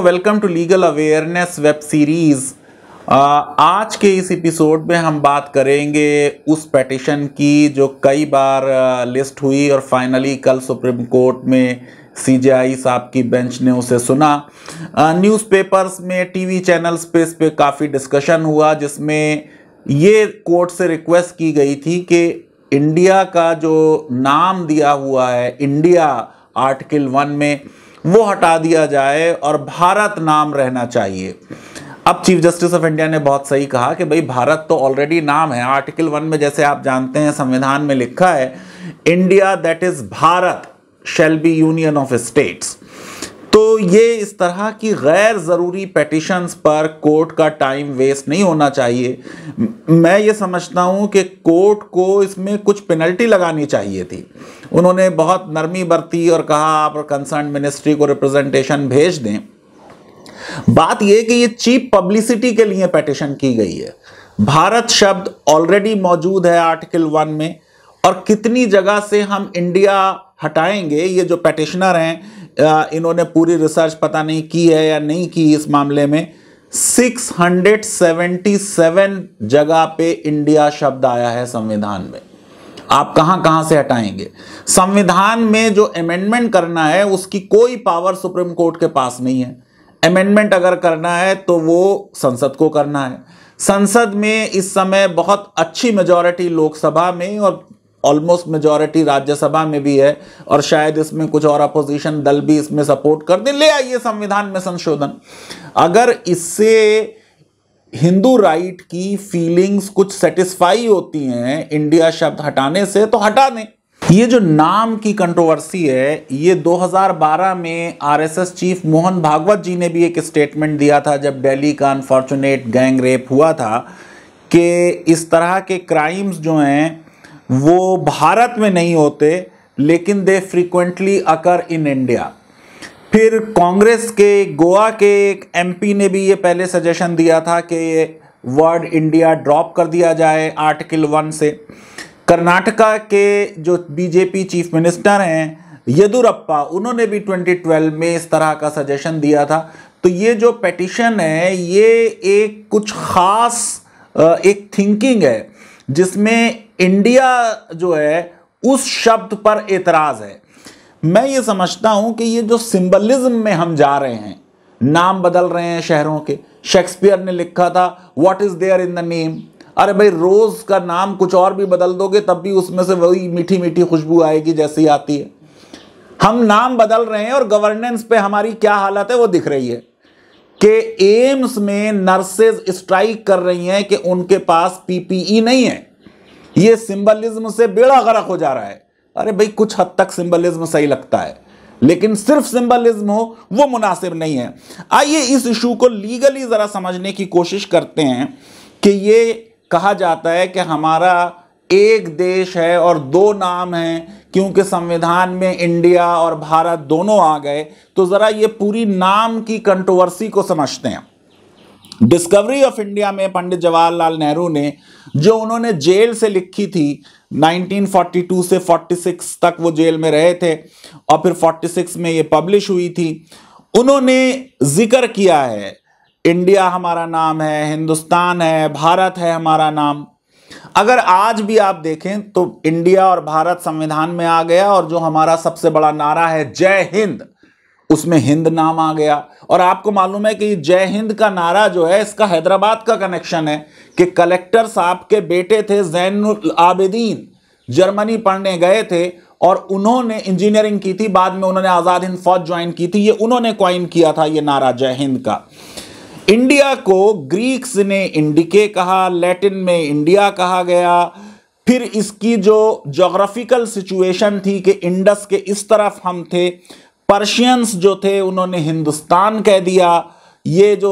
Welcome to legal awareness web series आज के इस एपिसोड में हम बात करेंगे उस पेटिशन की जो कई बार लिस्ट हुई और फाइनली कल सुप्रीम कोर्ट में सीजेआई साहब की बेंच ने उसे सुना न्यूज़पेपर्स में टीवी चैनल्स पे इस पर काफ़ी डिस्कशन हुआ जिसमें ये कोर्ट से रिक्वेस्ट की गई थी कि इंडिया का जो नाम दिया हुआ है इंडिया आर्टिकल वन में वो हटा दिया जाए और भारत नाम रहना चाहिए अब चीफ जस्टिस ऑफ इंडिया ने बहुत सही कहा कि भाई भारत तो ऑलरेडी नाम है आर्टिकल वन में जैसे आप जानते हैं संविधान में लिखा है India that is Bharat shall be union of states तो ये इस तरह की गैर ज़रूरी पटिशन्स पर कोर्ट का टाइम वेस्ट नहीं होना चाहिए मैं ये समझता हूँ कि कोर्ट को इसमें कुछ पेनल्टी लगानी चाहिए थी उन्होंने बहुत नरमी बरती और कहा आप कंसर्न मिनिस्ट्री को रिप्रेजेंटेशन भेज दें बात यह कि ये चीप पब्लिसिटी के लिए पेटिशन की गई है भारत शब्द ऑलरेडी मौजूद है आर्टिकल वन में और कितनी जगह से हम इंडिया हटाएंगे ये जो पेटिशनर हैं इन्होंने पूरी रिसर्च पता नहीं की है या नहीं की इस मामले में 677 जगह पे इंडिया शब्द आया है संविधान में आप कहां कहां से हटाएंगे संविधान में जो अमेंडमेंट करना है उसकी कोई पावर सुप्रीम कोर्ट के पास नहीं है अमेंडमेंट अगर करना है तो वो संसद को करना है संसद में इस समय बहुत अच्छी मेजोरिटी लोकसभा में और ऑलमोस्ट मेजोरिटी राज्यसभा में भी है और शायद इसमें कुछ और अपोजिशन दल भी इसमें सपोर्ट कर दें ले आइए संविधान में संशोधन अगर इससे हिंदू राइट की फीलिंग्स कुछ सेटिस्फाई होती हैं इंडिया शब्द हटाने से तो हटा दें ये जो नाम की कंट्रोवर्सी है ये 2012 में आरएसएस चीफ मोहन भागवत जी ने भी एक स्टेटमेंट दिया था जब दिल्ली का अनफॉर्चुनेट गैंग रेप हुआ था कि इस तरह के क्राइम्स जो हैं वो भारत में नहीं होते लेकिन दे फ्रीक्वेंटली अकर इन इंडिया फिर कांग्रेस के गोवा के एक एमपी ने भी ये पहले सजेशन दिया था कि वर्ड इंडिया ड्रॉप कर दिया जाए आर्टिकल वन से कर्नाटका के जो बीजेपी चीफ मिनिस्टर हैं येदुरप्पा उन्होंने भी 2012 में इस तरह का सजेशन दिया था तो ये जो पटिशन है ये एक कुछ ख़ास एक थिंकिंग है जिसमें इंडिया जो है उस शब्द पर एतराज है मैं ये समझता हूं कि ये जो सिंबलिज्म में हम जा रहे हैं नाम बदल रहे हैं शहरों के शेक्सपियर ने लिखा था what is there in the name अरे भाई रोज का नाम कुछ और भी बदल दोगे तब भी उसमें से वही मीठी मीठी खुशबू आएगी जैसी आती है हम नाम बदल रहे हैं और गवर्नेंस पे हमारी क्या हालत है वो दिख रही है कि एम्स में नर्सेज स्ट्राइक कर रही हैं कि उनके पास पीपीई e नहीं है ये सिंबलिज्म से बेड़ा गरक हो जा रहा है अरे भाई कुछ हद तक सिंबलिज्म सही लगता है लेकिन सिर्फ सिंबलिज्म हो वो मुनासिब नहीं है आइए इस इशू को लीगली ज़रा समझने की कोशिश करते हैं कि ये कहा जाता है कि हमारा एक देश है और दो नाम हैं क्योंकि संविधान में इंडिया और भारत दोनों आ गए तो ज़रा ये पूरी नाम की कंट्रोवर्सी को समझते हैं डिस्कवरी ऑफ इंडिया में पंडित जवाहरलाल नेहरू ने जो उन्होंने जेल से लिखी थी 1942 से 46 तक वो जेल में रहे थे और फिर 46 में ये पब्लिश हुई थी उन्होंने जिक्र किया है इंडिया हमारा नाम है हिंदुस्तान है भारत है हमारा नाम अगर आज भी आप देखें तो इंडिया और भारत संविधान में आ गया और जो हमारा सबसे बड़ा नारा है जय हिंद उसमें हिंद नाम आ गया और आपको मालूम है कि जय हिंद का नारा जो है इसका हैदराबाद का कनेक्शन है कि कलेक्टर साहब के बेटे थे जैन आबिदीन जर्मनी पढ़ने गए थे और उन्होंने इंजीनियरिंग की थी बाद में उन्होंने आज़ाद हिंद फौज ज्वाइन की थी ये उन्होंने क्वाइन किया था ये नारा जय हिंद का इंडिया को ग्रीक्स ने इंडिके कहा लैटिन में इंडिया कहा गया फिर इसकी जो जोग्राफिकल सिचुएशन थी कि इंडस के इस तरफ हम थे पर्शियंस जो थे उन्होंने हिंदुस्तान कह दिया ये जो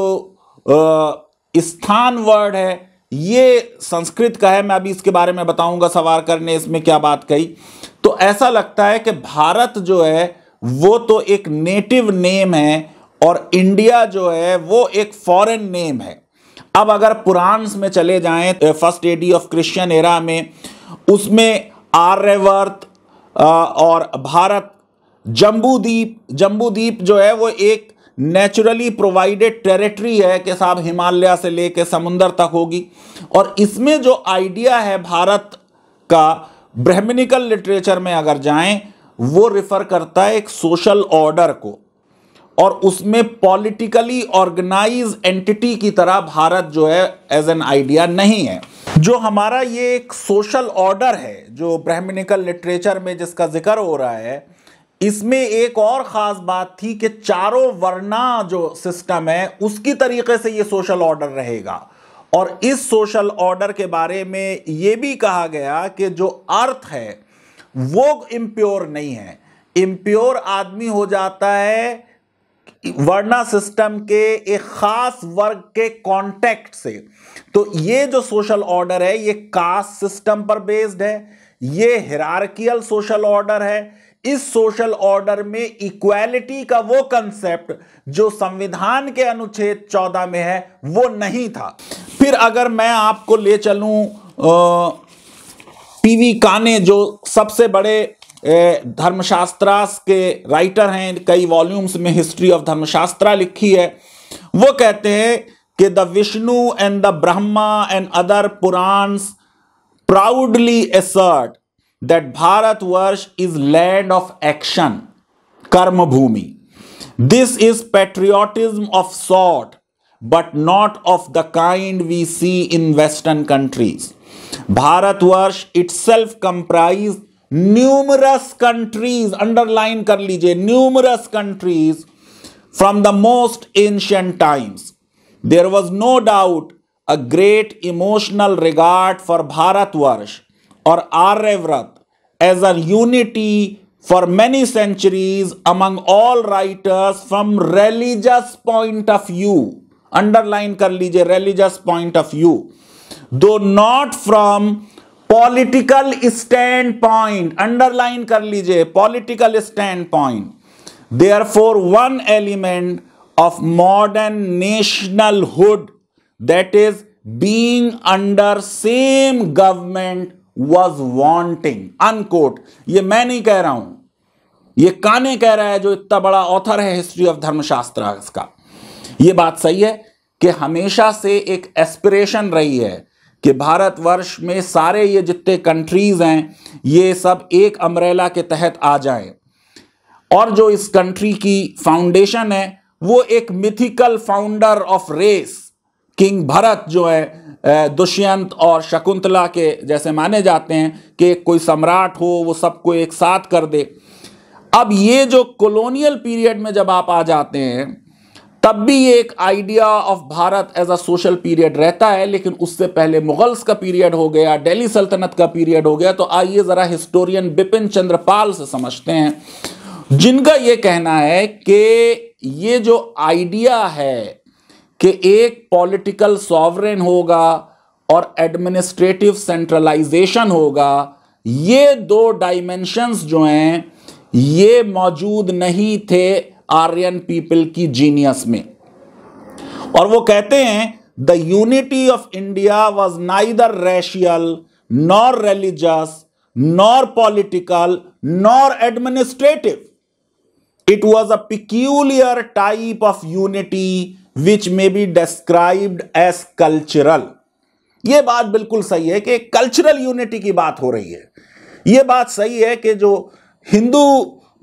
स्थान वर्ड है ये संस्कृत का है मैं अभी इसके बारे में बताऊंगा सवार करने इसमें क्या बात कही तो ऐसा लगता है कि भारत जो है वो तो एक नेटिव नेम है और इंडिया जो है वो एक फॉरेन नेम है अब अगर पुराण्स में चले जाएं first AD of Christian era में उसमें आर्यवर्त और भारत जम्बूदीप जम्बूदीप जो है वो एक नेचुरली प्रोवाइडेड टेरिटरी है कि साहब हिमालय से लेके समुंदर तक होगी और इसमें जो आइडिया है भारत का ब्रह्मनिकल लिटरेचर में अगर जाएं वो रिफर करता है एक सोशल ऑर्डर को और उसमें पॉलिटिकली ऑर्गेनाइज एंटिटी की तरह भारत जो है एज एन आइडिया नहीं है जो हमारा ये एक सोशल ऑर्डर है जो ब्रह्मनिकल लिटरेचर में जिसका जिक्र हो रहा है इसमें एक और ख़ास बात थी कि चारों वर्णा जो सिस्टम है उसकी तरीके से ये सोशल ऑर्डर रहेगा और इस सोशल ऑर्डर के बारे में ये भी कहा गया कि जो अर्थ है वो इम्प्योर नहीं है इम्प्योर आदमी हो जाता है वर्णा सिस्टम के एक ख़ास वर्ग के कॉन्टेक्ट से तो ये जो सोशल ऑर्डर है ये कास्ट सिस्टम पर बेस्ड है ये हिरारकियल सोशल ऑर्डर है इस सोशल ऑर्डर में इक्वालिटी का वो कंसेप्ट जो संविधान के अनुच्छेद चौदह में है वो नहीं था फिर अगर मैं आपको ले चलू पीवी काने जो सबसे बड़े धर्मशास्त्रास के राइटर हैं कई वॉल्यूम्स में हिस्ट्री ऑफ धर्मशास्त्रा लिखी है वो कहते हैं कि the Vishnu and the Brahma and other Puranas proudly assert that Bharatvarsh is land of action, karma bhumi. This is patriotism of sort, but not of the kind we see in Western countries. Bharatvarsh itself comprises numerous countries, underline kar lijiye, numerous countries from the most ancient times. There was no doubt a great emotional regard for Bharatvarsh or Aryavrat as a unity for many centuries among all writers from religious point of view. Underline kar lije, religious point of view. Though not from political standpoint. Underline kar lije, political standpoint. Therefore, one element of modern nationalhood, that is being under same government was wanting unquote ये मैं नहीं कह रहा हूं ये काने कह रहा है जो इतना बड़ा ऑथर है हिस्ट्री ऑफ धर्मशास्त्र का ये बात सही है कि हमेशा से एक एस्पिरेशन रही है कि भारतवर्ष में सारे ये जितने कंट्रीज हैं ये सब एक अमरेला के तहत आ जाए और जो इस कंट्री की फाउंडेशन है वो एक mythical founder of race king Bharat जो है दुष्यंत और शकुंतला के जैसे माने जाते हैं कि कोई सम्राट हो वो सबको एक साथ कर दे अब ये जो कॉलोनियल पीरियड में जब आप आ जाते हैं तब भी ये एक idea of Bharat as a social period रहता है लेकिन उससे पहले मुगल्स का पीरियड हो गया दिल्ली सल्तनत का पीरियड हो गया तो आइए ज़रा हिस्टोरियन बिपिन चंद्रपाल से समझते हैं जिनका ये कहना है कि ये जो आइडिया है कि एक पॉलिटिकल सॉवरेन होगा और एडमिनिस्ट्रेटिव सेंट्रलाइजेशन होगा ये दो डायमेंशंस जो हैं ये मौजूद नहीं थे आर्यन पीपल की जीनियस में और वो कहते हैं the unity of India was neither racial nor religious nor political nor administrative it was a peculiar type of unity which may be described as cultural ये बात बिल्कुल सही है कि कल्चरल यूनिटी की बात हो रही है ये बात सही है कि जो हिंदू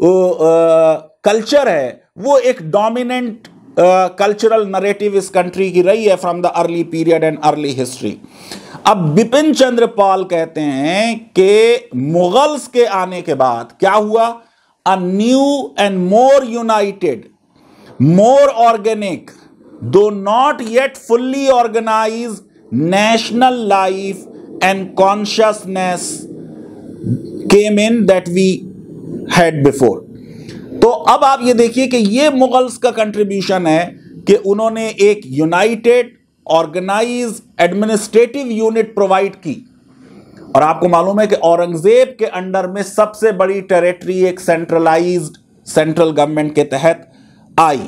कल्चर है वो एक डोमिनेंट कल्चरल नरेटिव इस कंट्री की रही है from the early period and early history अब बिपिन चंद्र पाल कहते हैं कि मुगल्स के आने के बाद क्या हुआ a new and more united more organic though not yet fully organize national life and consciousness came in that we had before तो अब आप ये देखिए कि ये मुगल्स का कंट्रीब्यूशन है कि उन्होंने एक united organize administrative unit provide की और आपको मालूम है कि औरंगजेब के अंडर में सबसे बड़ी टेरिटरी एक सेंट्रलाइज्ड सेंट्रल गवर्नमेंट के तहत आई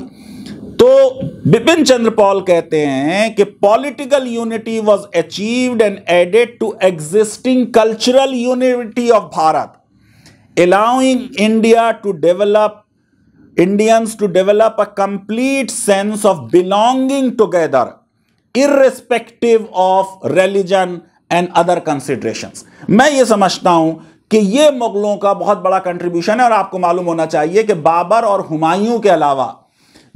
तो बिपिन चंद्र पॉल कहते हैं कि political unity was achieved and added to existing cultural unity of Bharat allowing India to develop Indians to develop a complete sense of belonging together irrespective of religion and other consideration मैं ये समझता हूं कि ये मुगलों का बहुत बड़ा कंट्रीब्यूशन है और आपको मालूम होना चाहिए कि बाबर और हुमायूं के अलावा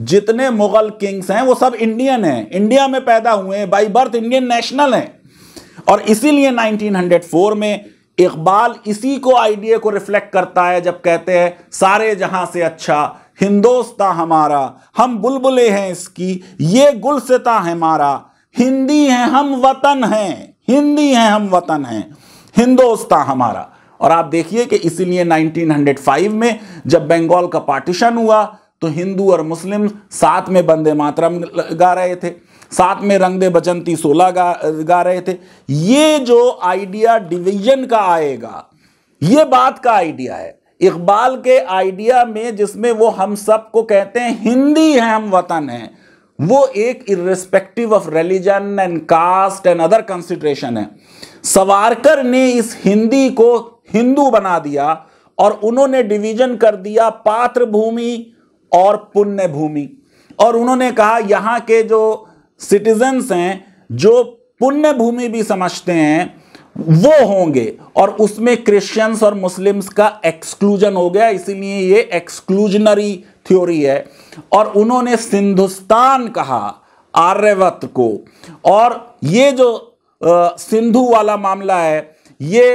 जितने मुगल किंग्स हैं वो सब इंडियन हैं इंडिया में पैदा हुए हैं बाई बर्थ इंडियन नेशनल हैं और इसीलिए 1904 में इकबाल इसी को आइडिया को रिफ्लेक्ट करता है जब कहते हैं सारे जहां से अच्छा हिंदोस्ता हमारा हम बुलबुलें हैं इसकी ये गुलसता हमारा हिंदी है हम वतन हैं हिंदी है हम वतन हैं हिंदोस्ता हमारा और आप देखिए कि इसीलिए 1905 में जब बंगाल का पार्टीशन हुआ तो हिंदू और मुस्लिम साथ में बंदे मातरम गा रहे थे साथ में रंग दे बचंती सोलह गा गा रहे थे ये जो आइडिया डिवीजन का आएगा ये बात का आइडिया है इकबाल के आइडिया में जिसमें वो हम सब को कहते हैं हिंदी है हम वतन है वो एक irrespective of religion and caste and other consideration है सवारकर ने इस हिंदी को हिंदू बना दिया और उन्होंने डिवीजन कर दिया पात्र भूमि और पुण्य भूमि और उन्होंने कहा यहाँ के जो सिटीजन्स हैं जो पुण्य भूमि भी समझते हैं वो होंगे और उसमें क्रिश्चियंस और मुस्लिम्स का एक्सक्लूजन हो गया इसीलिए ये एक्सक्लूजनरी थ्योरी है और उन्होंने सिंधुस्तान कहा आर्यवत को और ये जो सिंधु वाला मामला है ये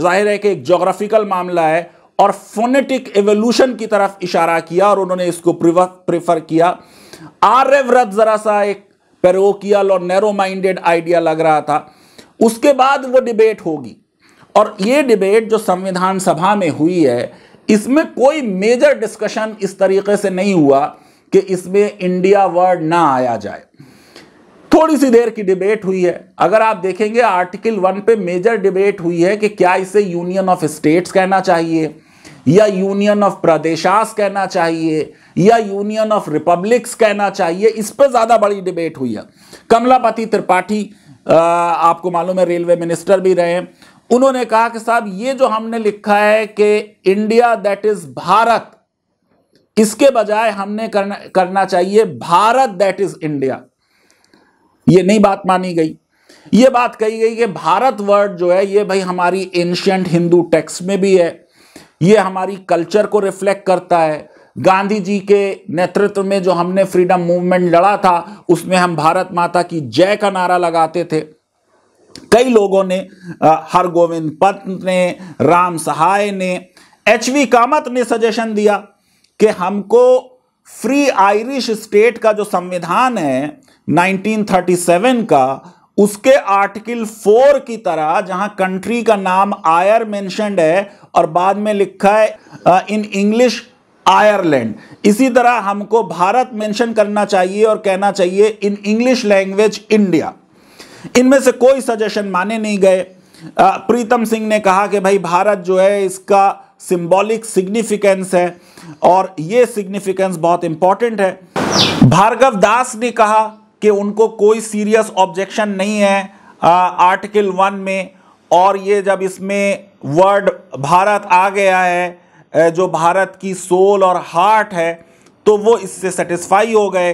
जाहिर है कि एक जोग्राफिकल मामला है और फोनेटिक एवोल्यूशन की तरफ इशारा किया और उन्होंने इसको प्रेफर किया आर्य व्रत जरा सा एक पेरोकियल और नैरो माइंडेड आइडिया लग रहा था उसके बाद वो डिबेट होगी और ये डिबेट जो संविधान सभा में हुई है इसमें कोई मेजर डिस्कशन इस तरीके से नहीं हुआ कि इसमें इंडिया वर्ड ना आया जाए थोड़ी सी देर की डिबेट हुई है अगर आप देखेंगे आर्टिकल वन पे मेजर डिबेट हुई है कि क्या इसे यूनियन ऑफ स्टेट्स कहना चाहिए या यूनियन ऑफ प्रदेशास कहना चाहिए या यूनियन ऑफ रिपब्लिक्स कहना चाहिए इस पर ज्यादा बड़ी डिबेट हुई है कमलापति त्रिपाठी आपको मालूम है रेलवे मिनिस्टर भी रहे उन्होंने कहा कि साहब ये जो हमने लिखा है कि इंडिया दैट इज भारत इसके बजाय हमने करना करना चाहिए भारत दैट इज इंडिया ये नहीं बात मानी गई ये बात कही गई कि भारत वर्ड जो है ये भाई हमारी एंशियंट हिंदू टेक्स्ट में भी है ये हमारी कल्चर को रिफ्लेक्ट करता है गांधी जी के नेतृत्व में जो हमने फ्रीडम मूवमेंट लड़ा था उसमें हम भारत माता की जय का नारा लगाते थे कई लोगों ने हरगोविंद पंत ने राम सहाय ने एच वी कामत ने सजेशन दिया कि हमको फ्री आयरिश स्टेट का जो संविधान है 1937 का उसके आर्टिकल फोर की तरह जहां कंट्री का नाम आयर मेंशनड है और बाद में लिखा है इन इंग्लिश आयरलैंड इसी तरह हमको भारत मेंशन करना चाहिए और कहना चाहिए इन इंग्लिश लैंग्वेज इंडिया इनमें से कोई सजेशन माने नहीं गए प्रीतम सिंह ने कहा कि भाई भारत जो है इसका सिंबॉलिक सिग्निफिकेंस है और ये सिग्निफिकेंस बहुत इंपॉर्टेंट है भार्गव दास ने कहा कि उनको कोई सीरियस ऑब्जेक्शन नहीं है आर्टिकल वन में और ये जब इसमें वर्ड भारत आ गया है जो भारत की सोल और हार्ट है तो वो इससे सेटिस्फाई हो गए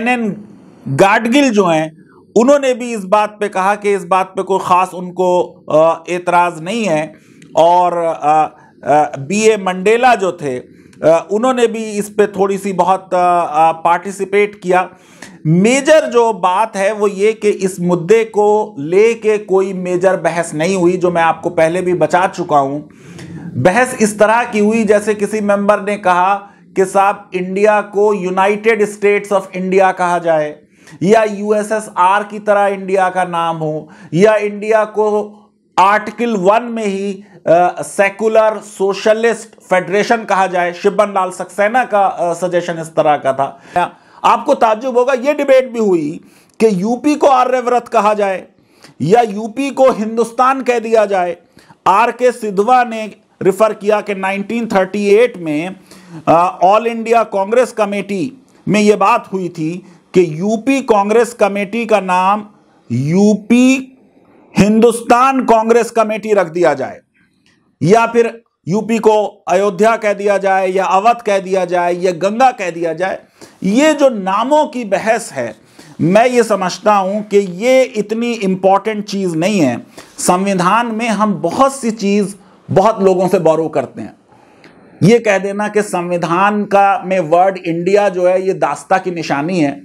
एन एन गाडगिल जो हैं उन्होंने भी इस बात पे कहा कि इस बात पे कोई ख़ास उनको एतराज़ नहीं है और बी ए मंडेला जो थे उन्होंने भी इस पे थोड़ी सी बहुत पार्टिसिपेट किया मेजर जो बात है वो ये कि इस मुद्दे को लेके कोई मेजर बहस नहीं हुई जो मैं आपको पहले भी बचा चुका हूं बहस इस तरह की हुई जैसे किसी मेंबर ने कहा कि साहब इंडिया को यूनाइटेड स्टेट्स ऑफ इंडिया कहा जाए या यूएसएसआर की तरह इंडिया का नाम हो या इंडिया को आर्टिकल वन में ही सेकुलर सोशलिस्ट फेडरेशन कहा जाए शिवन लाल सक्सेना का सजेशन इस तरह का था आपको ताजुब होगा यह डिबेट भी हुई कि यूपी को आर्यव्रत कहा जाए या यूपी को हिंदुस्तान कह दिया जाए आर के सिद्धवा ने रिफर किया कि 1938 में ऑल इंडिया कांग्रेस कमेटी में यह बात हुई थी कि यूपी कांग्रेस कमेटी का नाम यूपी हिंदुस्तान कांग्रेस कमेटी रख दिया जाए या फिर यूपी को अयोध्या कह दिया जाए या अवध कह दिया जाए या गंगा कह दिया जाए ये जो नामों की बहस है मैं ये समझता हूँ कि ये इतनी इम्पॉर्टेंट चीज़ नहीं है संविधान में हम बहुत सी चीज़ बहुत लोगों से बौरव करते हैं ये कह देना कि संविधान का में वर्ड इंडिया जो है ये दास्ता की निशानी है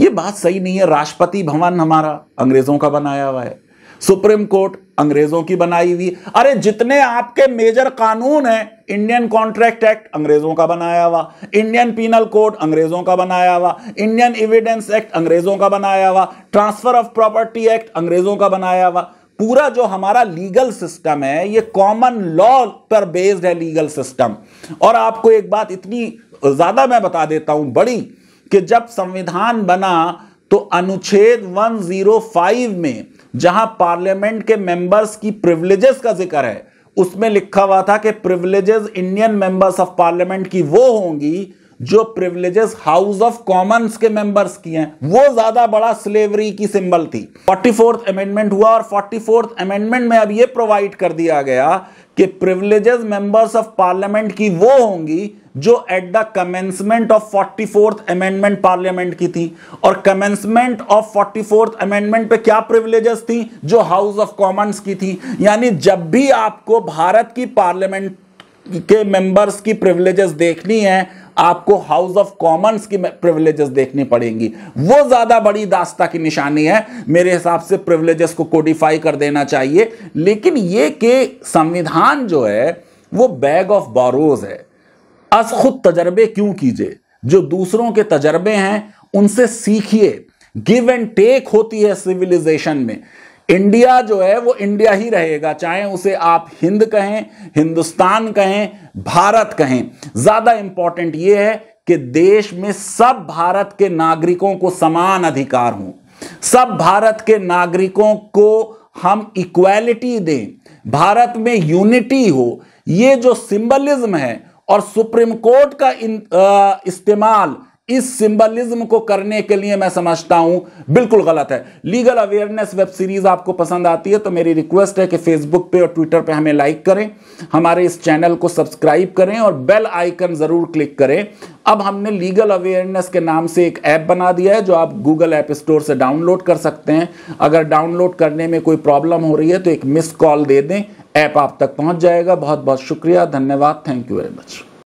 ये बात सही नहीं है राष्ट्रपति भवन हमारा अंग्रेज़ों का बनाया हुआ है सुप्रीम कोर्ट अंग्रेजों की बनाई हुई अरे जितने आपके मेजर कानून हैं इंडियन कॉन्ट्रैक्ट एक्ट अंग्रेजों का बनाया हुआ इंडियन पीनल कोड अंग्रेजों का बनाया हुआ इंडियन एविडेंस एक्ट अंग्रेजों का बनाया हुआ ट्रांसफर ऑफ प्रॉपर्टी एक्ट अंग्रेजों का बनाया हुआ पूरा जो हमारा लीगल सिस्टम है ये कॉमन लॉ पर बेस्ड है लीगल सिस्टम और आपको एक बात इतनी ज्यादा मैं बता देता हूं बड़ी कि जब संविधान बना तो अनुच्छेद 105 में जहां पार्लियामेंट के मेंबर्स की प्रिविलेजेस का जिक्र है उसमें लिखा हुआ था कि privileges Indian members of parliament की वो होंगी जो प्रिविलेजेस हाउस ऑफ कॉमन्स के मेंबर्स की हैं वो ज्यादा बड़ा स्लेवरी की सिंबल थी फोर्टी फोर्थ अमेंडमेंट हुआ और फोर्टी फोर्थ अमेंडमेंट में अब ये प्रोवाइड कर दिया गया कि प्रिविलेजेस मेंबर्स ऑफ पार्लियामेंट की वो होंगी जो at the commencement of forty fourth amendment parliament की थी और commencement of forty fourth amendment पे क्या प्रिविलेजेस थी जो हाउस ऑफ कॉमन्स की थी यानी जब भी आपको भारत की पार्लियामेंट के मेंबर्स की प्रिविलेजेस देखनी है आपको हाउस ऑफ कॉमन्स की प्रिविलेजेस देखनी पड़ेंगी वो ज्यादा बड़ी दास्ता की निशानी है मेरे हिसाब से प्रिविलेजेस को कोडिफाई कर देना चाहिए लेकिन ये के संविधान जो है वो बैग ऑफ बारोज है अस खुद तजर्बे क्यों कीजिए जो दूसरों के तजर्बे हैं उनसे सीखिए गिव एंड टेक होती है सिविलाइजेशन में इंडिया जो है वो इंडिया ही रहेगा चाहे उसे आप हिंद कहें हिंदुस्तान कहें भारत कहें ज्यादा इंपॉर्टेंट ये है कि देश में सब भारत के नागरिकों को समान अधिकार हों सब भारत के नागरिकों को हम इक्वालिटी दें भारत में यूनिटी हो ये जो सिंबलिज्म है और सुप्रीम कोर्ट का इस्तेमाल इस सिंबलिज्म को करने के लिए मैं समझता हूं बिल्कुल गलत है लीगल अवेयरनेस वेब सीरीज आपको पसंद आती है तो मेरी रिक्वेस्ट है कि फेसबुक पे और ट्विटर पे हमें लाइक करें हमारे इस चैनल को सब्सक्राइब करें और बेल आइकन जरूर क्लिक करें अब हमने लीगल अवेयरनेस के नाम से एक ऐप बना दिया है जो आप गूगल ऐप स्टोर से डाउनलोड कर सकते हैं अगर डाउनलोड करने में कोई प्रॉब्लम हो रही है तो एक मिस कॉल दे दें ऐप आप तक पहुंच जाएगा बहुत बहुत शुक्रिया धन्यवाद थैंक यू वेरी मच